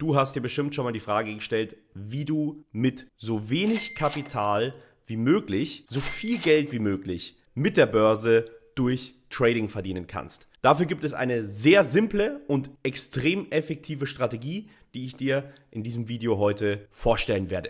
Du hast dir bestimmt schon mal die Frage gestellt, wie du mit so wenig Kapital wie möglich, so viel Geld wie möglich mit der Börse durch Trading verdienen kannst. Dafür gibt es eine sehr simple und extrem effektive Strategie, die ich dir in diesem Video heute vorstellen werde.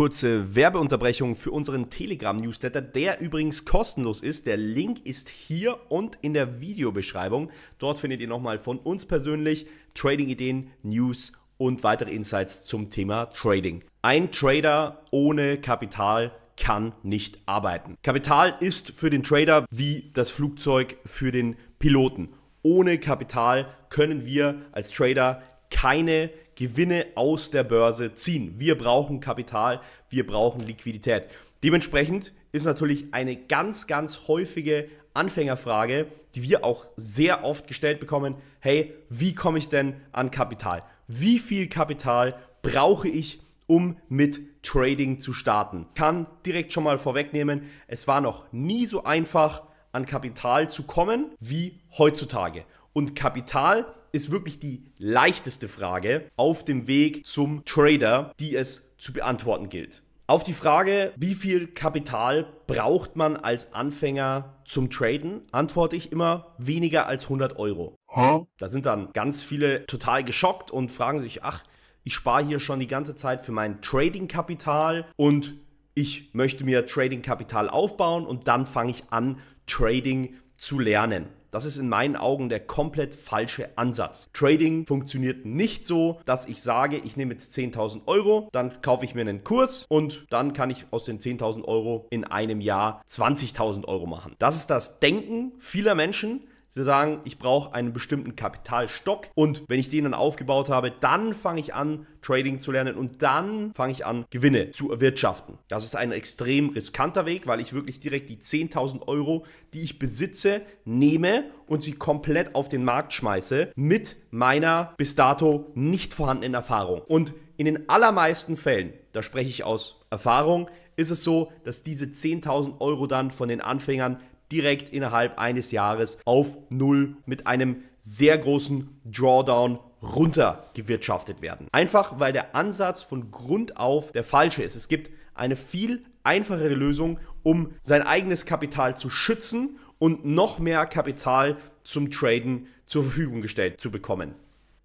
kurze Werbeunterbrechung für unseren Telegram-Newsletter, der übrigens kostenlos ist. Der Link ist hier und in der Videobeschreibung. Dort findet ihr nochmal von uns persönlich Trading-Ideen, News und weitere Insights zum Thema Trading. Ein Trader ohne Kapital kann nicht arbeiten. Kapital ist für den Trader wie das Flugzeug für den Piloten. Ohne Kapital können wir als Trader keine Gewinne aus der Börse ziehen. Wir brauchen Kapital, wir brauchen Liquidität. Dementsprechend ist natürlich eine ganz, ganz häufige Anfängerfrage, die wir auch sehr oft gestellt bekommen, hey, wie komme ich denn an Kapital? Wie viel Kapital brauche ich, um mit Trading zu starten? Kann direkt schon mal vorwegnehmen, es war noch nie so einfach, an Kapital zu kommen wie heutzutage. Und Kapital ist wirklich die leichteste Frage auf dem Weg zum Trader, die es zu beantworten gilt. Auf die Frage, wie viel Kapital braucht man als Anfänger zum Traden, antworte ich immer weniger als 100 Euro. Huh? Da sind dann ganz viele total geschockt und fragen sich, ach, ich spare hier schon die ganze Zeit für mein Trading-Kapital und ich möchte mir Trading-Kapital aufbauen und dann fange ich an, Trading zu lernen. Das ist in meinen Augen der komplett falsche Ansatz. Trading funktioniert nicht so, dass ich sage, ich nehme jetzt 10.000 Euro, dann kaufe ich mir einen Kurs und dann kann ich aus den 10.000 Euro in einem Jahr 20.000 Euro machen. Das ist das Denken vieler Menschen, Sie sagen, ich brauche einen bestimmten Kapitalstock und wenn ich den dann aufgebaut habe, dann fange ich an, Trading zu lernen und dann fange ich an, Gewinne zu erwirtschaften. Das ist ein extrem riskanter Weg, weil ich wirklich direkt die 10.000 Euro, die ich besitze, nehme und sie komplett auf den Markt schmeiße mit meiner bis dato nicht vorhandenen Erfahrung. Und in den allermeisten Fällen, da spreche ich aus Erfahrung, ist es so, dass diese 10.000 Euro dann von den Anfängern direkt innerhalb eines Jahres auf Null mit einem sehr großen Drawdown runtergewirtschaftet werden. Einfach weil der Ansatz von Grund auf der falsche ist. Es gibt eine viel einfachere Lösung, um sein eigenes Kapital zu schützen und noch mehr Kapital zum Traden zur Verfügung gestellt zu bekommen.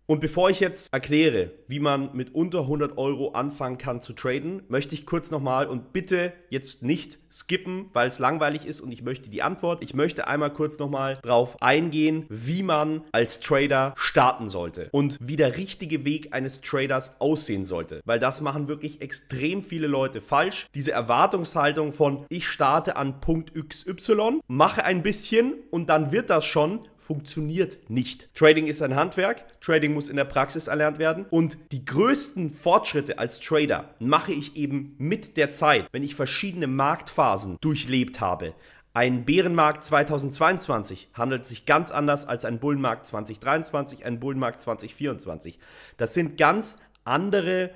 Und bevor ich jetzt erkläre, wie man mit unter 100 Euro anfangen kann zu traden, möchte ich kurz nochmal und bitte jetzt nicht skippen, weil es langweilig ist und ich möchte die Antwort. Ich möchte einmal kurz nochmal drauf eingehen, wie man als Trader starten sollte und wie der richtige Weg eines Traders aussehen sollte, weil das machen wirklich extrem viele Leute falsch. Diese Erwartungshaltung von ich starte an Punkt XY, mache ein bisschen und dann wird das schon funktioniert nicht. Trading ist ein Handwerk, Trading muss in der Praxis erlernt werden und die größten Fortschritte als Trader mache ich eben mit der Zeit, wenn ich verschiedene Marktphasen durchlebt habe. Ein Bärenmarkt 2022 handelt sich ganz anders als ein Bullenmarkt 2023, ein Bullenmarkt 2024. Das sind ganz andere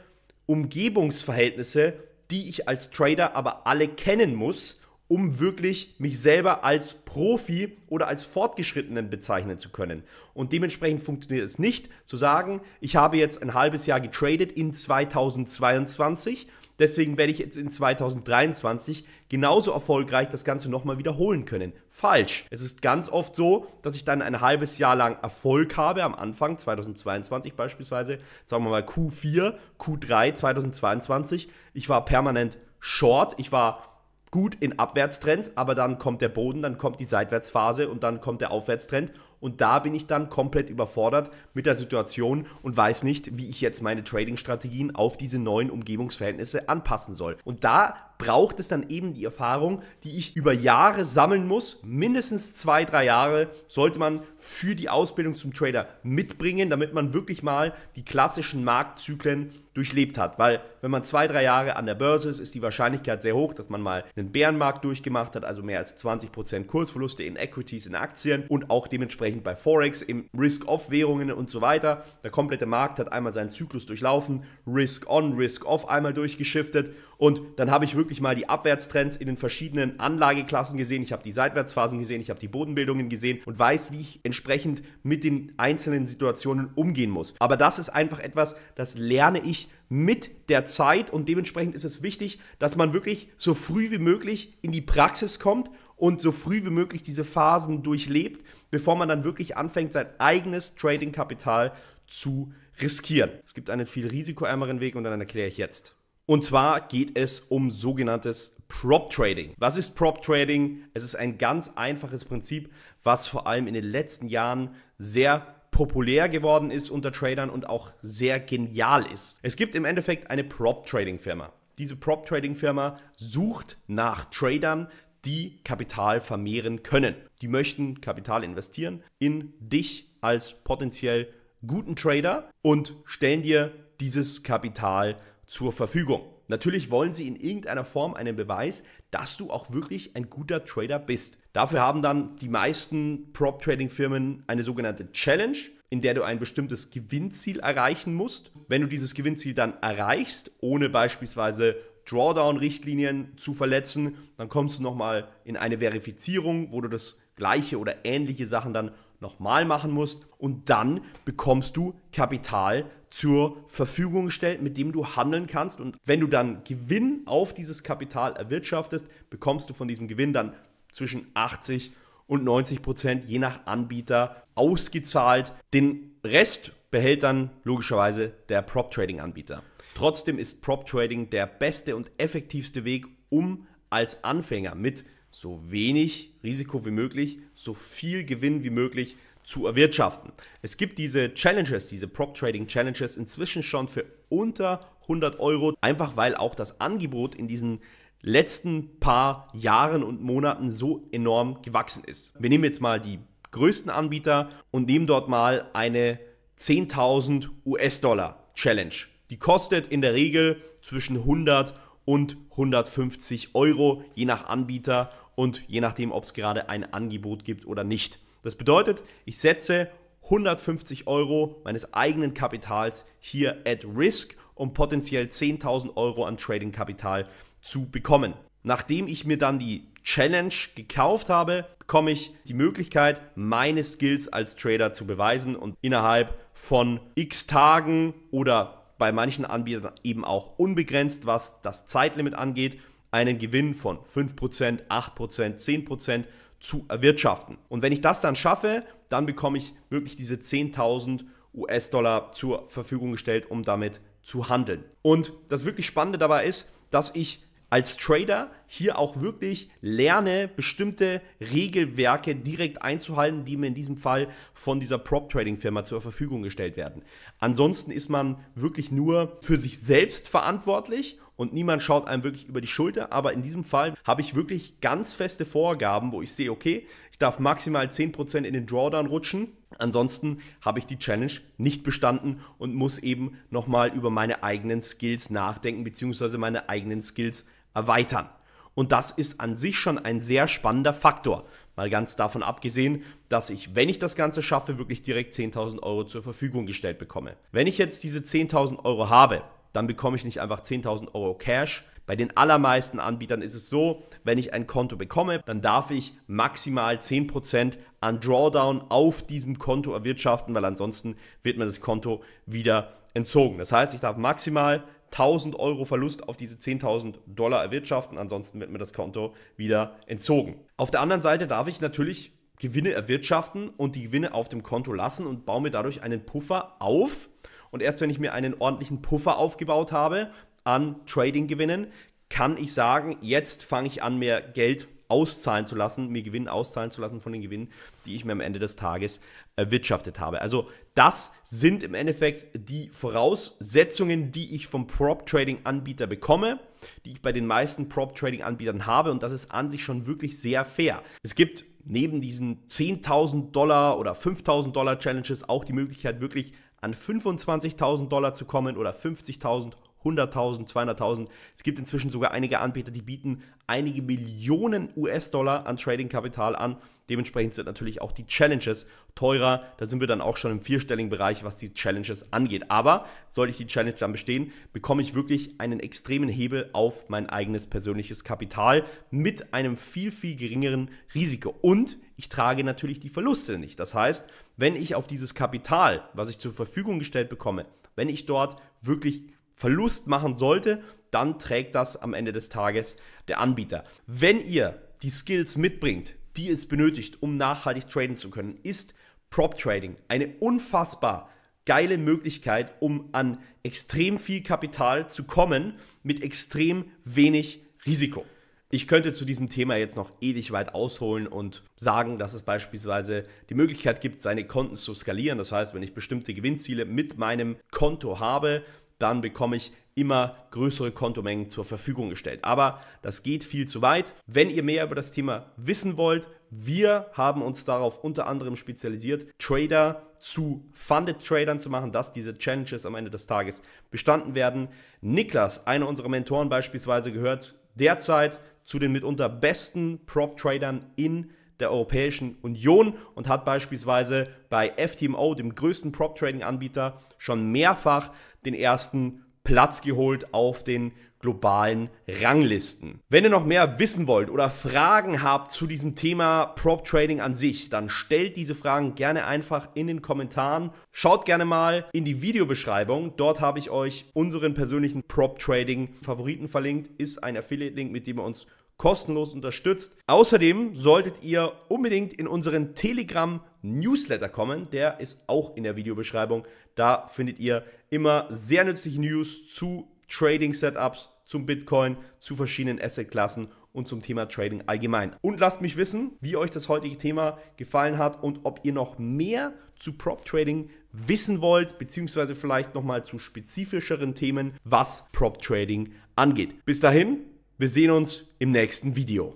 Umgebungsverhältnisse, die ich als Trader aber alle kennen muss, um wirklich mich selber als Profi oder als Fortgeschrittenen bezeichnen zu können. Und dementsprechend funktioniert es nicht zu sagen, ich habe jetzt ein halbes Jahr getradet in 2022, deswegen werde ich jetzt in 2023 genauso erfolgreich das Ganze nochmal wiederholen können. Falsch. Es ist ganz oft so, dass ich dann ein halbes Jahr lang Erfolg habe, am Anfang 2022 beispielsweise, sagen wir mal Q4, Q3 2022. Ich war permanent short, ich war gut in Abwärtstrend, aber dann kommt der Boden, dann kommt die Seitwärtsphase und dann kommt der Aufwärtstrend. Und da bin ich dann komplett überfordert mit der Situation und weiß nicht, wie ich jetzt meine Trading-Strategien auf diese neuen Umgebungsverhältnisse anpassen soll. Und da braucht es dann eben die Erfahrung, die ich über Jahre sammeln muss. Mindestens zwei, drei Jahre sollte man für die Ausbildung zum Trader mitbringen, damit man wirklich mal die klassischen Marktzyklen durchlebt hat. Weil wenn man zwei, drei Jahre an der Börse ist, ist die Wahrscheinlichkeit sehr hoch, dass man mal einen Bärenmarkt durchgemacht hat, also mehr als 20% Kursverluste in Equities, in Aktien und auch dementsprechend bei Forex, im Risk-Off-Währungen und so weiter. Der komplette Markt hat einmal seinen Zyklus durchlaufen, Risk-On, Risk-Off einmal durchgeschiftet und dann habe ich wirklich mal die Abwärtstrends in den verschiedenen Anlageklassen gesehen. Ich habe die Seitwärtsphasen gesehen, ich habe die Bodenbildungen gesehen und weiß, wie ich entsprechend mit den einzelnen Situationen umgehen muss. Aber das ist einfach etwas, das lerne ich mit der Zeit und dementsprechend ist es wichtig, dass man wirklich so früh wie möglich in die Praxis kommt und so früh wie möglich diese Phasen durchlebt, bevor man dann wirklich anfängt, sein eigenes Trading-Kapital zu riskieren. Es gibt einen viel risikoärmeren Weg und dann erkläre ich jetzt. Und zwar geht es um sogenanntes Prop Trading. Was ist Prop Trading? Es ist ein ganz einfaches Prinzip, was vor allem in den letzten Jahren sehr populär geworden ist unter Tradern und auch sehr genial ist. Es gibt im Endeffekt eine Prop Trading Firma. Diese Prop Trading Firma sucht nach Tradern, die Kapital vermehren können. Die möchten Kapital investieren in dich als potenziell guten Trader und stellen dir dieses Kapital zur Verfügung. Natürlich wollen sie in irgendeiner Form einen Beweis, dass du auch wirklich ein guter Trader bist. Dafür haben dann die meisten Prop-Trading-Firmen eine sogenannte Challenge, in der du ein bestimmtes Gewinnziel erreichen musst. Wenn du dieses Gewinnziel dann erreichst, ohne beispielsweise Drawdown-Richtlinien zu verletzen, dann kommst du nochmal in eine Verifizierung, wo du das gleiche oder ähnliche Sachen dann nochmal machen musst. Und dann bekommst du Kapital zur Verfügung gestellt, mit dem du handeln kannst. Und wenn du dann Gewinn auf dieses Kapital erwirtschaftest, bekommst du von diesem Gewinn dann zwischen 80 und 90 Prozent, je nach Anbieter, ausgezahlt. Den Rest behält dann logischerweise der Prop-Trading-Anbieter. Trotzdem ist Prop-Trading der beste und effektivste Weg, um als Anfänger mit so wenig Risiko wie möglich, so viel Gewinn wie möglich zu erwirtschaften. Es gibt diese Challenges, diese Prop Trading Challenges inzwischen schon für unter 100 Euro, einfach weil auch das Angebot in diesen letzten paar Jahren und Monaten so enorm gewachsen ist. Wir nehmen jetzt mal die größten Anbieter und nehmen dort mal eine 10.000 US-Dollar Challenge. Die kostet in der Regel zwischen 100 und und 150 Euro, je nach Anbieter und je nachdem, ob es gerade ein Angebot gibt oder nicht. Das bedeutet, ich setze 150 Euro meines eigenen Kapitals hier at risk, um potenziell 10.000 Euro an Trading-Kapital zu bekommen. Nachdem ich mir dann die Challenge gekauft habe, bekomme ich die Möglichkeit, meine Skills als Trader zu beweisen und innerhalb von x Tagen oder bei manchen Anbietern eben auch unbegrenzt, was das Zeitlimit angeht, einen Gewinn von 5%, 8%, 10% zu erwirtschaften. Und wenn ich das dann schaffe, dann bekomme ich wirklich diese 10.000 US-Dollar zur Verfügung gestellt, um damit zu handeln. Und das wirklich Spannende dabei ist, dass ich als Trader hier auch wirklich lerne, bestimmte Regelwerke direkt einzuhalten, die mir in diesem Fall von dieser Prop-Trading-Firma zur Verfügung gestellt werden. Ansonsten ist man wirklich nur für sich selbst verantwortlich und niemand schaut einem wirklich über die Schulter. Aber in diesem Fall habe ich wirklich ganz feste Vorgaben, wo ich sehe, okay, ich darf maximal 10% in den Drawdown rutschen. Ansonsten habe ich die Challenge nicht bestanden und muss eben nochmal über meine eigenen Skills nachdenken, beziehungsweise meine eigenen Skills erweitern. Und das ist an sich schon ein sehr spannender Faktor. Mal ganz davon abgesehen, dass ich, wenn ich das Ganze schaffe, wirklich direkt 10.000 Euro zur Verfügung gestellt bekomme. Wenn ich jetzt diese 10.000 Euro habe, dann bekomme ich nicht einfach 10.000 Euro Cash. Bei den allermeisten Anbietern ist es so, wenn ich ein Konto bekomme, dann darf ich maximal 10% an Drawdown auf diesem Konto erwirtschaften, weil ansonsten wird mir das Konto wieder entzogen. Das heißt, ich darf maximal 1000 Euro Verlust auf diese 10.000 Dollar erwirtschaften. Ansonsten wird mir das Konto wieder entzogen. Auf der anderen Seite darf ich natürlich Gewinne erwirtschaften und die Gewinne auf dem Konto lassen und baue mir dadurch einen Puffer auf. Und erst wenn ich mir einen ordentlichen Puffer aufgebaut habe an Trading-Gewinnen, kann ich sagen, jetzt fange ich an, mehr Geld auszahlen zu lassen, mir Gewinn auszahlen zu lassen von den Gewinnen, die ich mir am Ende des Tages erwirtschaftet habe. Also das sind im Endeffekt die Voraussetzungen, die ich vom Prop-Trading-Anbieter bekomme, die ich bei den meisten Prop-Trading-Anbietern habe und das ist an sich schon wirklich sehr fair. Es gibt neben diesen 10.000 Dollar oder 5.000 Dollar Challenges auch die Möglichkeit wirklich an 25.000 Dollar zu kommen oder 50.000 Dollar 100.000, 200.000. Es gibt inzwischen sogar einige Anbieter, die bieten einige Millionen US-Dollar an Trading-Kapital an. Dementsprechend sind natürlich auch die Challenges teurer. Da sind wir dann auch schon im vierstelligen Bereich, was die Challenges angeht. Aber sollte ich die Challenge dann bestehen, bekomme ich wirklich einen extremen Hebel auf mein eigenes persönliches Kapital mit einem viel, viel geringeren Risiko. Und ich trage natürlich die Verluste nicht. Das heißt, wenn ich auf dieses Kapital, was ich zur Verfügung gestellt bekomme, wenn ich dort wirklich Verlust machen sollte, dann trägt das am Ende des Tages der Anbieter. Wenn ihr die Skills mitbringt, die es benötigt, um nachhaltig traden zu können, ist Prop Trading eine unfassbar geile Möglichkeit, um an extrem viel Kapital zu kommen mit extrem wenig Risiko. Ich könnte zu diesem Thema jetzt noch ewig weit ausholen und sagen, dass es beispielsweise die Möglichkeit gibt, seine Konten zu skalieren. Das heißt, wenn ich bestimmte Gewinnziele mit meinem Konto habe, dann bekomme ich immer größere Kontomengen zur Verfügung gestellt. Aber das geht viel zu weit. Wenn ihr mehr über das Thema wissen wollt, wir haben uns darauf unter anderem spezialisiert, Trader zu Funded Tradern zu machen, dass diese Challenges am Ende des Tages bestanden werden. Niklas, einer unserer Mentoren beispielsweise, gehört derzeit zu den mitunter besten Prop-Tradern in Deutschland der Europäischen Union und hat beispielsweise bei FTMO, dem größten Prop-Trading-Anbieter, schon mehrfach den ersten Platz geholt auf den globalen Ranglisten. Wenn ihr noch mehr wissen wollt oder Fragen habt zu diesem Thema Prop Trading an sich, dann stellt diese Fragen gerne einfach in den Kommentaren. Schaut gerne mal in die Videobeschreibung. Dort habe ich euch unseren persönlichen Prop Trading Favoriten verlinkt. Ist ein Affiliate Link, mit dem ihr uns kostenlos unterstützt. Außerdem solltet ihr unbedingt in unseren Telegram Newsletter kommen, der ist auch in der Videobeschreibung. Da findet ihr immer sehr nützliche News zu Trading Setups, zum Bitcoin, zu verschiedenen Asset Klassen und zum Thema Trading allgemein. Und lasst mich wissen, wie euch das heutige Thema gefallen hat und ob ihr noch mehr zu Prop Trading wissen wollt, beziehungsweise vielleicht nochmal zu spezifischeren Themen, was Prop Trading angeht. Bis dahin, wir sehen uns im nächsten Video.